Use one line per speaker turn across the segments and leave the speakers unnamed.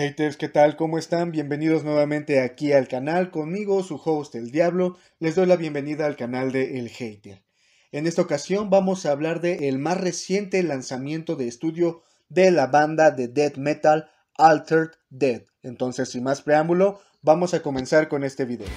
Haters, ¿qué tal? ¿Cómo están? Bienvenidos nuevamente aquí al canal. Conmigo, su host El Diablo, les doy la bienvenida al canal de El Hater. En esta ocasión vamos a hablar de el más reciente lanzamiento de estudio de la banda de death metal Altered Dead. Entonces, sin más preámbulo, vamos a comenzar con este video.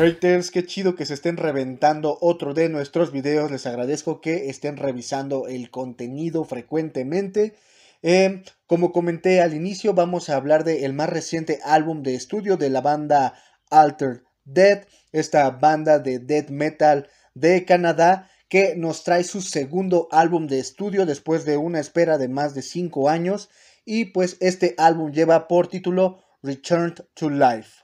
Haters, qué chido que se estén reventando otro de nuestros videos. Les agradezco que estén revisando el contenido frecuentemente. Em, como comenté al inicio, vamos a hablar del el más reciente álbum de estudio de la banda Altered Dead, esta banda de death metal de Canadá que nos trae su segundo álbum de estudio después de una espera de más de 5 años y pues este álbum lleva por título Returned to Life.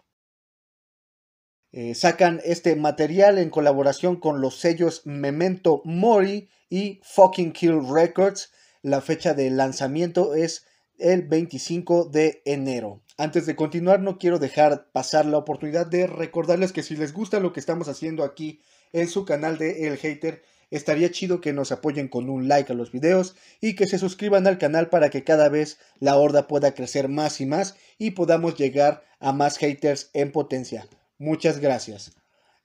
Eh, sacan este material en colaboración con los sellos Memento Mori y Fucking Kill Records. La fecha de lanzamiento es el 25 de enero. Antes de continuar, no quiero dejar pasar la oportunidad de recordarles que si les gusta lo que estamos haciendo aquí en su canal de El Hater, estaría chido que nos apoyen con un like a los videos y que se suscriban al canal para que cada vez la horda pueda crecer más y más y podamos llegar a más haters en potencia. Muchas gracias.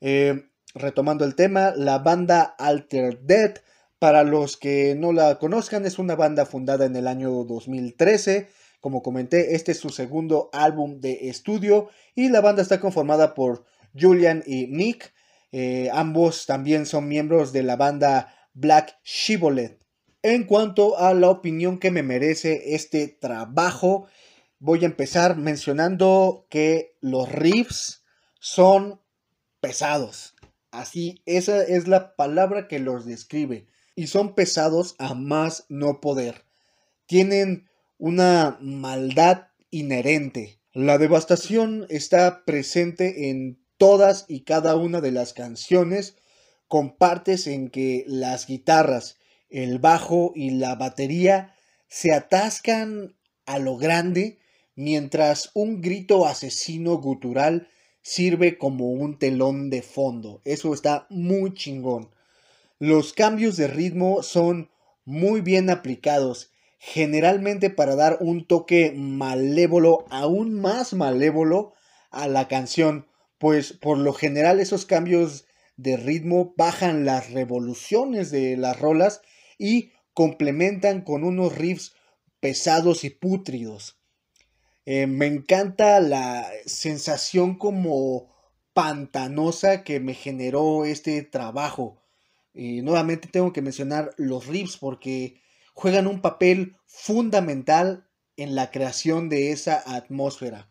Eh, retomando el tema, la banda Alter Dead, para los que no la conozcan, es una banda fundada en el año 2013. Como comenté, este es su segundo álbum de estudio y la banda está conformada por Julian y Nick. Eh, ambos también son miembros de la banda Black Shibboleth. En cuanto a la opinión que me merece este trabajo, voy a empezar mencionando que los riffs son pesados. Así, esa es la palabra que los describe. Y son pesados a más no poder. Tienen una maldad inherente. La devastación está presente en todas y cada una de las canciones, con partes en que las guitarras, el bajo y la batería se atascan a lo grande, mientras un grito asesino gutural sirve como un telón de fondo. Eso está muy chingón. Los cambios de ritmo son muy bien aplicados, generalmente para dar un toque malévolo, aún más malévolo, a la canción, pues por lo general esos cambios de ritmo bajan las revoluciones de las rolas y complementan con unos riffs pesados y pútridos. Eh, me encanta la sensación como pantanosa que me generó este trabajo. Y nuevamente tengo que mencionar los riffs porque juegan un papel fundamental en la creación de esa atmósfera.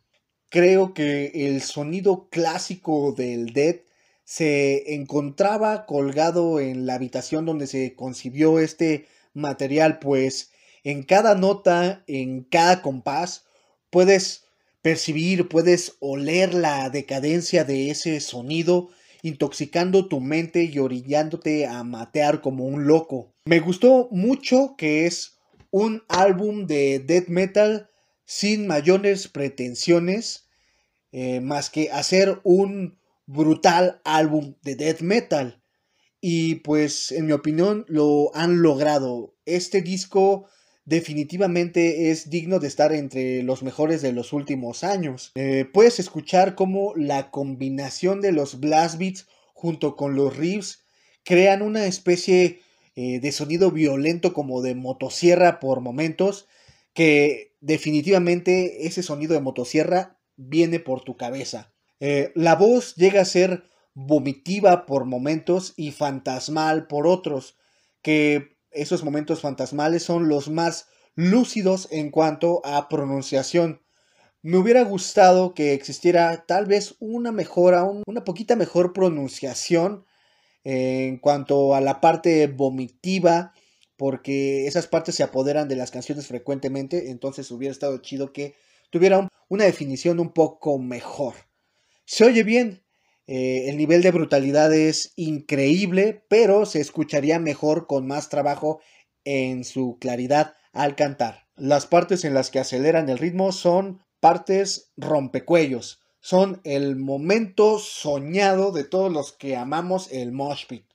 Creo que el sonido clásico del Dead se encontraba colgado en la habitación donde se concibió este material, pues en cada nota, en cada compás, Puedes percibir, puedes oler la decadencia de ese sonido, intoxicando tu mente y orillándote a matear como un loco. Me gustó mucho que es un álbum de death metal sin mayores pretensiones, eh, más que hacer un brutal álbum de death metal. Y pues en mi opinión lo han logrado. Este disco definitivamente es digno de estar entre los mejores de los últimos años. Eh, puedes escuchar cómo la combinación de los blast beats junto con los riffs crean una especie eh, de sonido violento como de motosierra por momentos, que definitivamente ese sonido de motosierra viene por tu cabeza. Eh, la voz llega a ser vomitiva por momentos y fantasmal por otros, que esos momentos fantasmales son los más lúcidos en cuanto a pronunciación. Me hubiera gustado que existiera tal vez una mejora, una poquita mejor pronunciación en cuanto a la parte vomitiva, porque esas partes se apoderan de las canciones frecuentemente, entonces hubiera estado chido que tuviera una definición un poco mejor. Se oye bien, eh, el nivel de brutalidad es increíble, pero se escucharía mejor con más trabajo en su claridad al cantar. Las partes en las que aceleran el ritmo son partes rompecuellos. Son el momento soñado de todos los que amamos el mosh pit.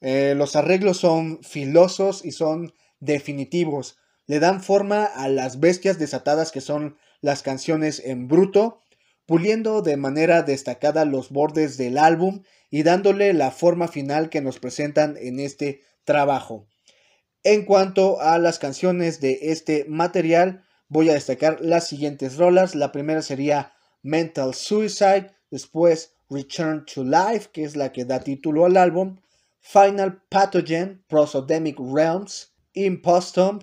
Eh, los arreglos son filosos y son definitivos. Le dan forma a las bestias desatadas que son las canciones en bruto puliendo de manera destacada los bordes del álbum y dándole la forma final que nos presentan en este trabajo. En cuanto a las canciones de este material, voy a destacar las siguientes rolas. La primera sería Mental Suicide, después Return to Life, que es la que da título al álbum, Final Pathogen, Prosodemic Realms, Impostum,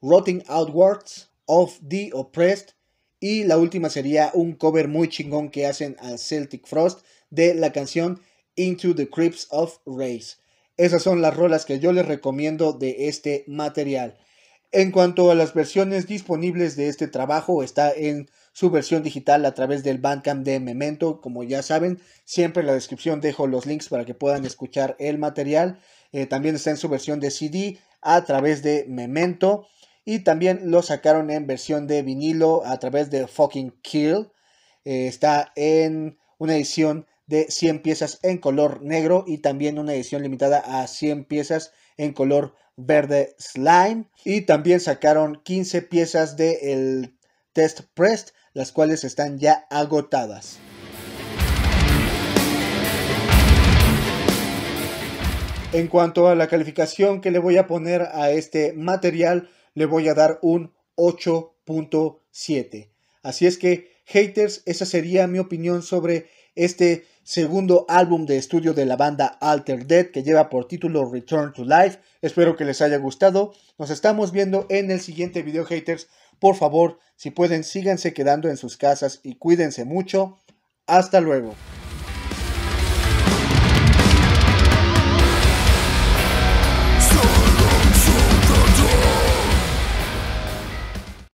Rotting Outwards, Of the Oppressed, y la última sería un cover muy chingón que hacen al Celtic Frost de la canción Into the Crypts of Race. Esas son las rolas que yo les recomiendo de este material. En cuanto a las versiones disponibles de este trabajo, está en su versión digital a través del Bandcamp de Memento. Como ya saben, siempre en la descripción dejo los links para que puedan escuchar el material. Eh, también está en su versión de CD a través de Memento. Y también lo sacaron en versión de vinilo a través de Fucking Kill. Eh, está en una edición de 100 piezas en color negro y también una edición limitada a 100 piezas en color verde slime. Y también sacaron 15 piezas del Test Pressed, las cuales están ya agotadas. En cuanto a la calificación que le voy a poner a este material, le voy a dar un 8.7. Así es que, haters, esa sería mi opinión sobre este segundo álbum de estudio de la banda Alter Dead que lleva por título Return to Life. Espero que les haya gustado. Nos estamos viendo en el siguiente video, haters. Por favor, si pueden, síganse quedando en sus casas y cuídense mucho. Hasta luego.